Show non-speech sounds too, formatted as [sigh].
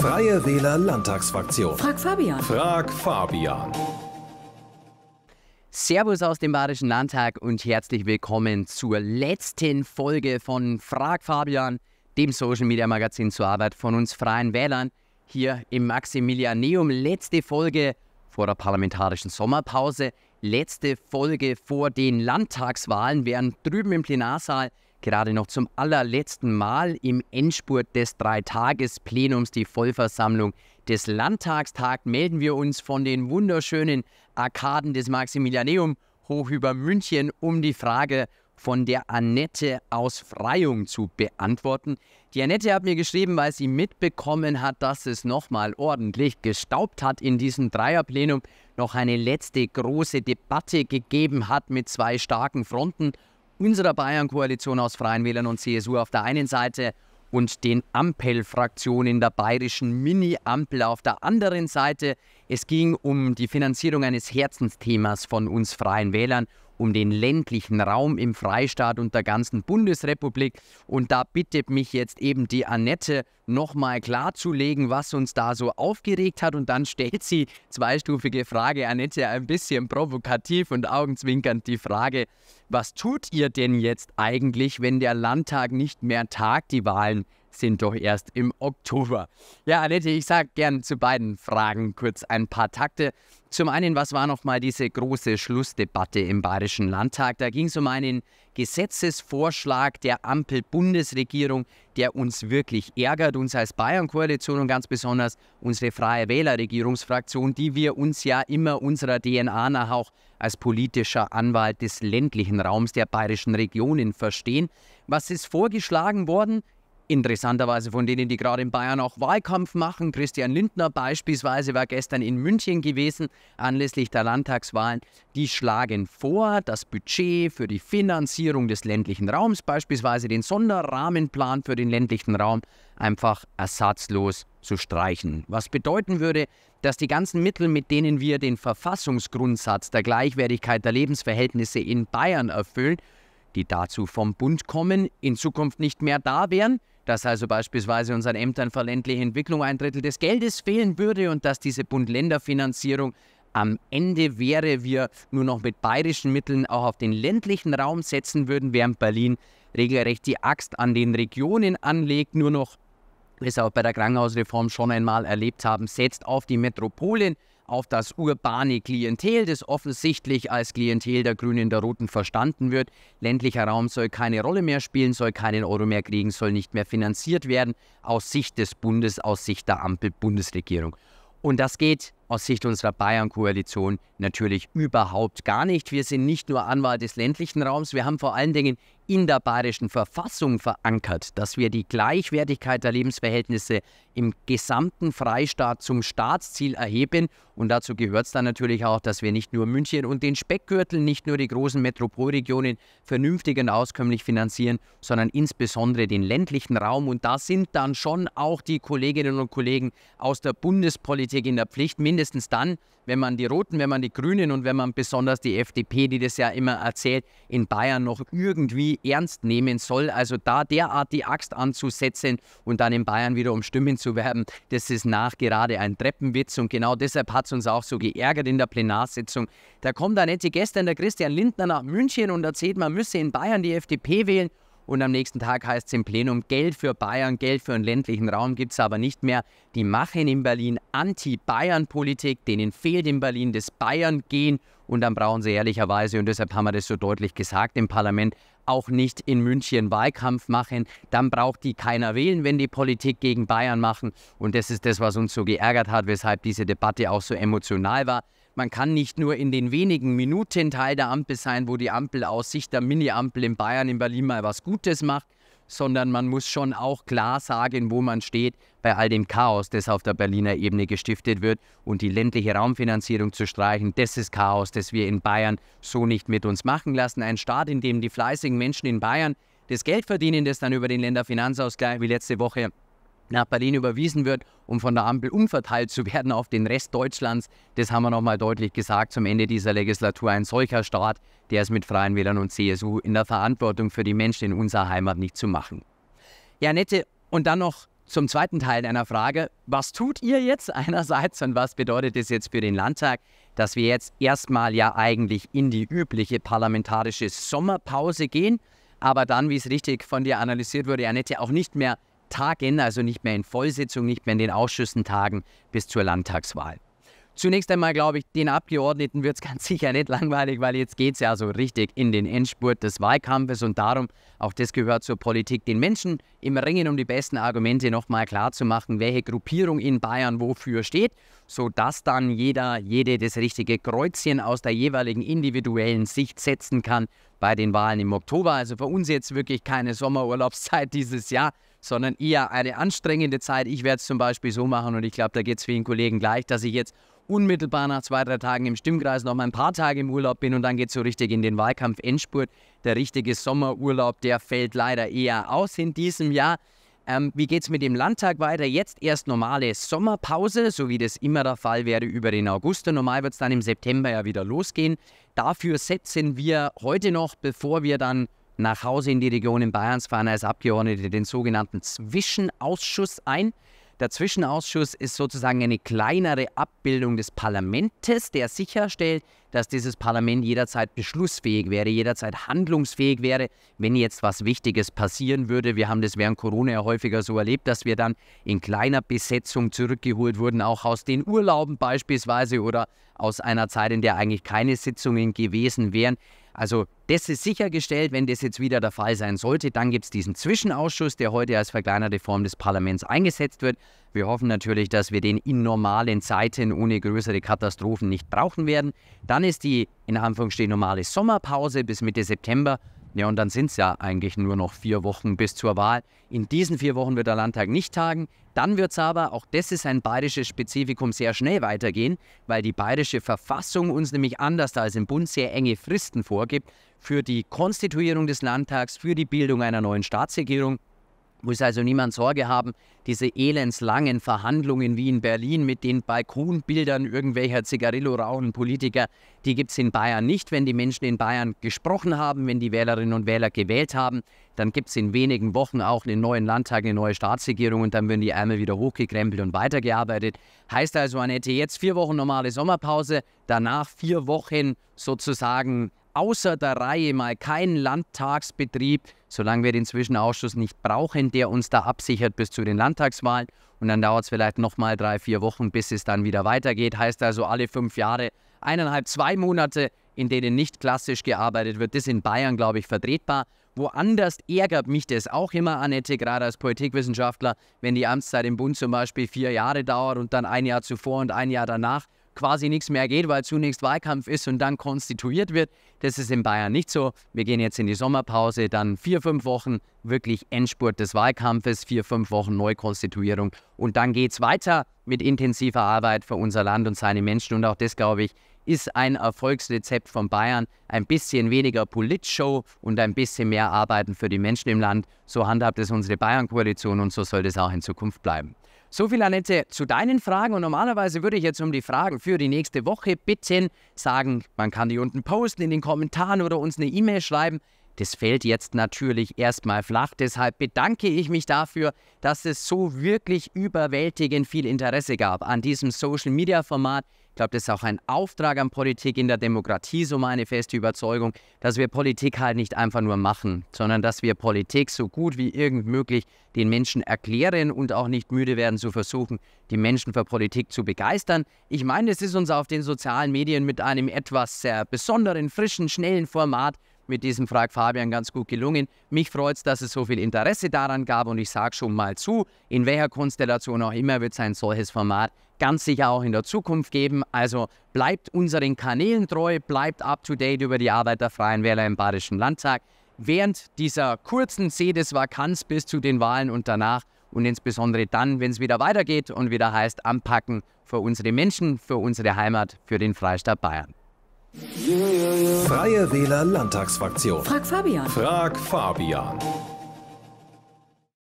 Freie Wähler Landtagsfraktion. Frag Fabian. Frag Fabian. Servus aus dem Bayerischen Landtag und herzlich willkommen zur letzten Folge von Frag Fabian, dem Social Media Magazin zur Arbeit von uns Freien Wählern, hier im Maximilianeum. Letzte Folge vor der parlamentarischen Sommerpause, letzte Folge vor den Landtagswahlen, während drüben im Plenarsaal gerade noch zum allerletzten Mal im Endspurt des Dreitagesplenums die Vollversammlung des Landtagstags melden wir uns von den wunderschönen Arkaden des Maximilianeum hoch über München, um die Frage von der Annette aus Freiung zu beantworten. Die Annette hat mir geschrieben, weil sie mitbekommen hat, dass es nochmal ordentlich gestaubt hat in diesem Dreierplenum, noch eine letzte große Debatte gegeben hat mit zwei starken Fronten unserer Bayern-Koalition aus Freien Wählern und CSU auf der einen Seite und den Ampelfraktionen der bayerischen Mini-Ampel auf der anderen Seite. Es ging um die Finanzierung eines Herzensthemas von uns Freien Wählern um den ländlichen Raum im Freistaat und der ganzen Bundesrepublik. Und da bittet mich jetzt eben die Annette nochmal klarzulegen, was uns da so aufgeregt hat. Und dann stellt sie zweistufige Frage, Annette, ein bisschen provokativ und augenzwinkernd die Frage, was tut ihr denn jetzt eigentlich, wenn der Landtag nicht mehr tagt, die Wahlen sind doch erst im Oktober. Ja, Annette, ich sage gern zu beiden Fragen kurz ein paar Takte. Zum einen, was war nochmal diese große Schlussdebatte im Bayerischen Landtag? Da ging es um einen Gesetzesvorschlag der Ampel-Bundesregierung, der uns wirklich ärgert, uns als Bayern-Koalition und ganz besonders unsere Freie Wähler-Regierungsfraktion, die wir uns ja immer unserer DNA nach auch als politischer Anwalt des ländlichen Raums der bayerischen Regionen verstehen. Was ist vorgeschlagen worden? Interessanterweise von denen, die gerade in Bayern auch Wahlkampf machen. Christian Lindner beispielsweise war gestern in München gewesen anlässlich der Landtagswahlen. Die schlagen vor, das Budget für die Finanzierung des ländlichen Raums, beispielsweise den Sonderrahmenplan für den ländlichen Raum, einfach ersatzlos zu streichen. Was bedeuten würde, dass die ganzen Mittel, mit denen wir den Verfassungsgrundsatz der Gleichwertigkeit der Lebensverhältnisse in Bayern erfüllen, die dazu vom Bund kommen, in Zukunft nicht mehr da wären dass also beispielsweise unseren Ämtern für ländliche Entwicklung ein Drittel des Geldes fehlen würde und dass diese Bund-Länder-Finanzierung am Ende wäre, wir nur noch mit bayerischen Mitteln auch auf den ländlichen Raum setzen würden, während Berlin regelrecht die Axt an den Regionen anlegt, nur noch, wie es auch bei der Krankenhausreform schon einmal erlebt haben, setzt auf die Metropolen auf das urbane Klientel, das offensichtlich als Klientel der Grünen in der Roten verstanden wird. Ländlicher Raum soll keine Rolle mehr spielen, soll keinen Euro mehr kriegen, soll nicht mehr finanziert werden, aus Sicht des Bundes, aus Sicht der Ampel-Bundesregierung. Und das geht aus Sicht unserer Bayern-Koalition natürlich überhaupt gar nicht. Wir sind nicht nur Anwalt des ländlichen Raums, wir haben vor allen Dingen in der bayerischen Verfassung verankert, dass wir die Gleichwertigkeit der Lebensverhältnisse im gesamten Freistaat zum Staatsziel erheben. Und dazu gehört es dann natürlich auch, dass wir nicht nur München und den Speckgürtel, nicht nur die großen Metropolregionen vernünftig und auskömmlich finanzieren, sondern insbesondere den ländlichen Raum. Und da sind dann schon auch die Kolleginnen und Kollegen aus der Bundespolitik in der Pflicht, mindestens mindestens dann, wenn man die Roten, wenn man die Grünen und wenn man besonders die FDP, die das ja immer erzählt, in Bayern noch irgendwie ernst nehmen soll. Also da derart die Axt anzusetzen und dann in Bayern wieder um Stimmen zu werben, das ist nachgerade ein Treppenwitz. Und genau deshalb hat es uns auch so geärgert in der Plenarsitzung. Da kommt dann jetzt gestern der Christian Lindner nach München und erzählt, man müsse in Bayern die FDP wählen und am nächsten Tag heißt es im Plenum, Geld für Bayern, Geld für den ländlichen Raum gibt es aber nicht mehr. Die machen in Berlin Anti-Bayern-Politik, denen fehlt in Berlin das Bayern-Gehen und dann brauchen sie ehrlicherweise, und deshalb haben wir das so deutlich gesagt im Parlament, auch nicht in München Wahlkampf machen. Dann braucht die keiner wählen, wenn die Politik gegen Bayern machen. Und das ist das, was uns so geärgert hat, weshalb diese Debatte auch so emotional war. Man kann nicht nur in den wenigen Minuten Teil der Ampel sein, wo die Ampel aus Sicht der Mini-Ampel in Bayern, in Berlin mal was Gutes macht, sondern man muss schon auch klar sagen, wo man steht bei all dem Chaos, das auf der Berliner Ebene gestiftet wird. Und die ländliche Raumfinanzierung zu streichen, das ist Chaos, das wir in Bayern so nicht mit uns machen lassen. Ein Staat, in dem die fleißigen Menschen in Bayern das Geld verdienen, das dann über den Länderfinanzausgleich wie letzte Woche nach Berlin überwiesen wird, um von der Ampel umverteilt zu [laughs] werden auf den Rest Deutschlands. Das haben wir nochmal deutlich gesagt zum Ende dieser Legislatur. Ein solcher Staat, der ist mit Freien Wählern und CSU in der Verantwortung für die Menschen in unserer Heimat nicht zu machen. Ja, nette. Und dann noch zum zweiten Teil deiner Frage. Was tut ihr jetzt [laughs] einerseits und was bedeutet es jetzt für den Landtag, dass wir jetzt erstmal ja eigentlich in die übliche parlamentarische Sommerpause gehen, aber dann, wie es richtig von dir analysiert wurde, Annette, auch nicht mehr Tagen, also nicht mehr in Vollsitzung, nicht mehr in den Ausschüssen tagen bis zur Landtagswahl. Zunächst einmal glaube ich, den Abgeordneten wird es [laughs] ganz sicher nicht langweilig, weil jetzt geht es ja so richtig in den Endspurt des Wahlkampfes und darum, auch das gehört zur Politik, den Menschen im Ringen um die besten Argumente nochmal klarzumachen, welche Gruppierung in Bayern wofür steht, sodass dann jeder, jede das richtige Kreuzchen aus der jeweiligen individuellen Sicht setzen kann bei den Wahlen im Oktober. Also für uns jetzt wirklich keine Sommerurlaubszeit dieses Jahr, sondern eher eine anstrengende Zeit. Ich werde es zum Beispiel so machen und ich glaube, da geht es vielen Kollegen gleich, dass ich jetzt unmittelbar nach zwei, drei Tagen im Stimmkreis noch mal ein paar Tage im Urlaub bin und dann geht es so richtig in den Wahlkampf-Endspurt. Der richtige Sommerurlaub, der fällt leider eher aus in diesem Jahr. Ähm, wie geht es mit dem Landtag weiter? Jetzt erst normale Sommerpause, so wie das immer der Fall wäre über den August. normal wird es dann im September ja wieder losgehen. Dafür setzen wir heute noch, bevor wir dann nach Hause in die Region in Bayerns fahren als Abgeordnete den sogenannten Zwischenausschuss ein. Der Zwischenausschuss ist sozusagen eine kleinere Abbildung des Parlaments, der sicherstellt, dass dieses Parlament jederzeit beschlussfähig wäre, jederzeit handlungsfähig wäre, wenn jetzt was Wichtiges passieren würde. Wir haben das während Corona ja häufiger so erlebt, dass wir dann in kleiner Besetzung zurückgeholt wurden, auch aus den Urlauben beispielsweise oder aus einer Zeit, in der eigentlich keine Sitzungen gewesen wären. Also das ist sichergestellt, wenn das jetzt wieder der Fall sein sollte. Dann gibt es diesen Zwischenausschuss, der heute als verkleinerte Form des Parlaments eingesetzt wird. Wir hoffen natürlich, dass wir den in normalen Zeiten ohne größere Katastrophen nicht brauchen werden. Dann ist die in Anführungsstrichen normale Sommerpause bis Mitte September. Ja, und dann sind es ja eigentlich nur noch vier Wochen bis zur Wahl. In diesen vier Wochen wird der Landtag nicht tagen. Dann wird es aber, auch das ist ein bayerisches Spezifikum, sehr schnell weitergehen, weil die bayerische Verfassung uns nämlich anders als im Bund sehr enge Fristen vorgibt für die Konstituierung des Landtags, für die Bildung einer neuen Staatsregierung muss also niemand Sorge haben, diese elendslangen Verhandlungen wie in Berlin mit den Balkonbildern irgendwelcher Zigarillo-rauchen Politiker, die gibt es in Bayern nicht. Wenn die Menschen in Bayern gesprochen haben, wenn die Wählerinnen und Wähler gewählt haben, dann gibt es in wenigen Wochen auch einen neuen Landtag, eine neue Staatsregierung und dann werden die Ärmel wieder hochgekrempelt und weitergearbeitet. Heißt also, Annette, jetzt vier Wochen normale Sommerpause, danach vier Wochen sozusagen außer der Reihe mal keinen Landtagsbetrieb, solange wir den Zwischenausschuss nicht brauchen, der uns da absichert bis zu den Landtagswahlen. Und dann dauert es vielleicht nochmal drei, vier Wochen, bis es dann wieder weitergeht. Heißt also alle fünf Jahre eineinhalb, zwei Monate, in denen nicht klassisch gearbeitet wird. Das ist in Bayern, glaube ich, vertretbar. Woanders ärgert mich das auch immer, Annette, gerade als Politikwissenschaftler, wenn die Amtszeit im Bund zum Beispiel vier Jahre dauert und dann ein Jahr zuvor und ein Jahr danach quasi nichts mehr geht, weil zunächst Wahlkampf ist und dann konstituiert wird. Das ist in Bayern nicht so. Wir gehen jetzt in die Sommerpause, dann vier, fünf Wochen wirklich Endspurt des Wahlkampfes, vier, fünf Wochen Neukonstituierung und dann geht es weiter mit intensiver Arbeit für unser Land und seine Menschen. Und auch das, glaube ich, ist ein Erfolgsrezept von Bayern. Ein bisschen weniger Politshow und ein bisschen mehr Arbeiten für die Menschen im Land. So handhabt es unsere Bayern-Koalition und so soll das auch in Zukunft bleiben. So viel, Annette, zu deinen Fragen. Und normalerweise würde ich jetzt um die Fragen für die nächste Woche bitten, sagen, man kann die unten posten in den Kommentaren oder uns eine E-Mail schreiben. Das fällt jetzt natürlich erstmal flach. Deshalb bedanke ich mich dafür, dass es so wirklich überwältigend viel Interesse gab an diesem Social-Media-Format. Ich glaube, das ist auch ein Auftrag an Politik in der Demokratie, so meine feste Überzeugung, dass wir Politik halt nicht einfach nur machen, sondern dass wir Politik so gut wie irgend möglich den Menschen erklären und auch nicht müde werden zu versuchen, die Menschen für Politik zu begeistern. Ich meine, es ist uns auf den sozialen Medien mit einem etwas sehr äh, besonderen, frischen, schnellen Format mit diesem Frag Fabian ganz gut gelungen. Mich freut es, dass es so viel Interesse daran gab und ich sage schon mal zu, in welcher Konstellation auch immer wird es ein solches Format ganz sicher auch in der Zukunft geben. Also bleibt unseren Kanälen treu, bleibt up-to-date über die Arbeit der Freien Wähler im Bayerischen Landtag. Während dieser kurzen Sedesvakanz bis zu den Wahlen und danach und insbesondere dann, wenn es wieder weitergeht und wieder heißt, anpacken für unsere Menschen, für unsere Heimat, für den Freistaat Bayern. Freie Wähler Landtagsfraktion. Frag Fabian. Frag Fabian.